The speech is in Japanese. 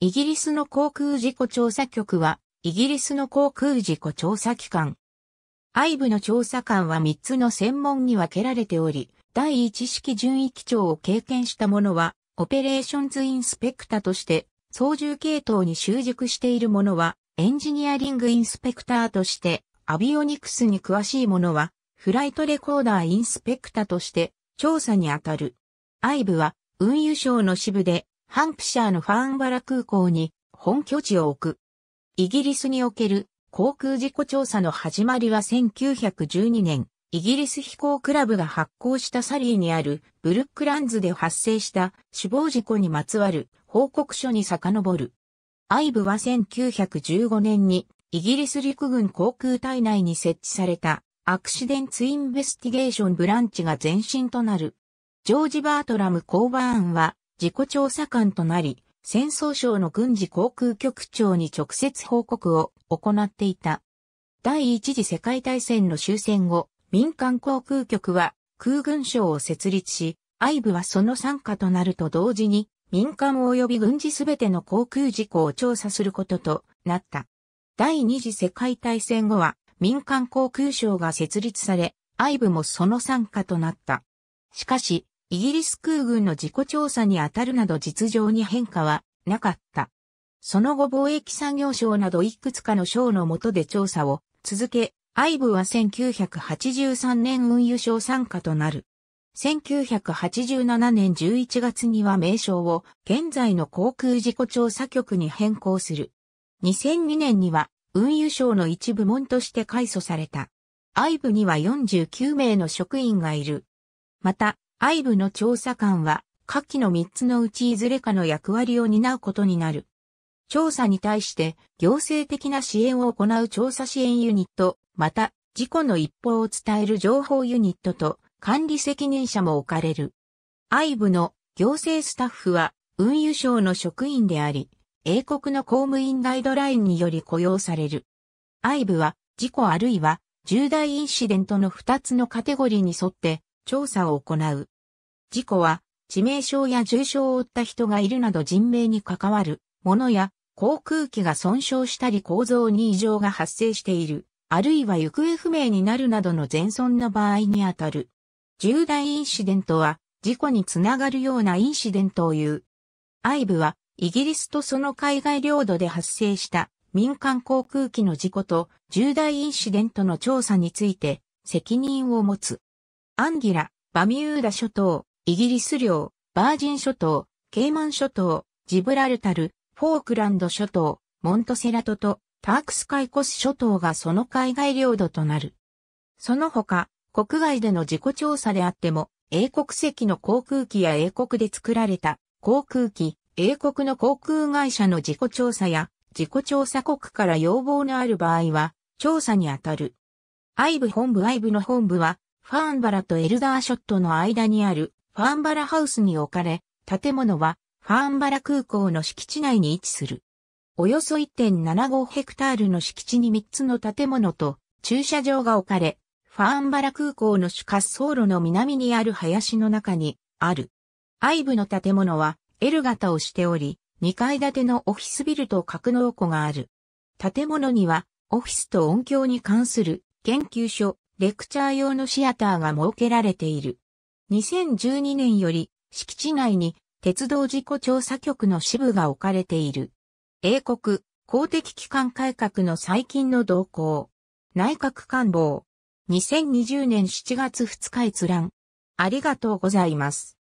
イギリスの航空事故調査局は、イギリスの航空事故調査機関。IVE の調査官は3つの専門に分けられており、第一式位域長を経験した者は、オペレーションズインスペクタとして、操縦系統に習熟している者は、エンジニアリングインスペクターとして、アビオニクスに詳しい者は、フライトレコーダーインスペクタとして、調査に当たる。IVE は、運輸省の支部で、ハンプシャーのファーンバラ空港に本拠地を置く。イギリスにおける航空事故調査の始まりは1912年、イギリス飛行クラブが発行したサリーにあるブルックランズで発生した死亡事故にまつわる報告書に遡る。アイブは1915年にイギリス陸軍航空隊内に設置されたアクシデンツインベスティゲーションブランチが前身となる。ジョージ・バートラム・コーバーンは自己調査官となり、戦争省の軍事航空局長に直接報告を行っていた。第一次世界大戦の終戦後、民間航空局は空軍省を設立し、愛部はその参加となると同時に、民間及び軍事すべての航空事故を調査することとなった。第二次世界大戦後は民間航空省が設立され、愛部もその参加となった。しかし、イギリス空軍の事故調査に当たるなど実情に変化はなかった。その後貿易産業省などいくつかの省の下で調査を続け、i イ e は1983年運輸省参加となる。1987年11月には名称を現在の航空事故調査局に変更する。2002年には運輸省の一部門として改組された。i イ e には49名の職員がいる。また、アイブの調査官は、下記の3つのうちいずれかの役割を担うことになる。調査に対して行政的な支援を行う調査支援ユニット、また事故の一報を伝える情報ユニットと管理責任者も置かれる。イブの行政スタッフは運輸省の職員であり、英国の公務員ガイドラインにより雇用される。イブは事故あるいは重大インシデントの2つのカテゴリーに沿って調査を行う。事故は、致命傷や重傷を負った人がいるなど人命に関わる、ものや、航空機が損傷したり構造に異常が発生している、あるいは行方不明になるなどの全損の場合にあたる。重大インシデントは、事故につながるようなインシデントを言う。愛イは、イギリスとその海外領土で発生した民間航空機の事故と重大インシデントの調査について責任を持つ。アンギラ、バミューダ諸島、イギリス領、バージン諸島、ケイマン諸島、ジブラルタル、フォークランド諸島、モントセラトとタークスカイコス諸島がその海外領土となる。その他、国外での自己調査であっても、英国籍の航空機や英国で作られた航空機、英国の航空会社の自己調査や自己調査国から要望のある場合は調査に当たる。アイブ本部アイブの本部はファーンバラとエルダーショットの間にあるファーンバラハウスに置かれ、建物はファーンバラ空港の敷地内に位置する。およそ1.75ヘクタールの敷地に3つの建物と駐車場が置かれ、ファーンバラ空港の主滑走路の南にある林の中にある。愛部の建物は L 型をしており、2階建てのオフィスビルと格納庫がある。建物にはオフィスと音響に関する研究所、レクチャー用のシアターが設けられている。2012年より敷地内に鉄道事故調査局の支部が置かれている。英国公的機関改革の最近の動向。内閣官房。2020年7月2日閲覧。ありがとうございます。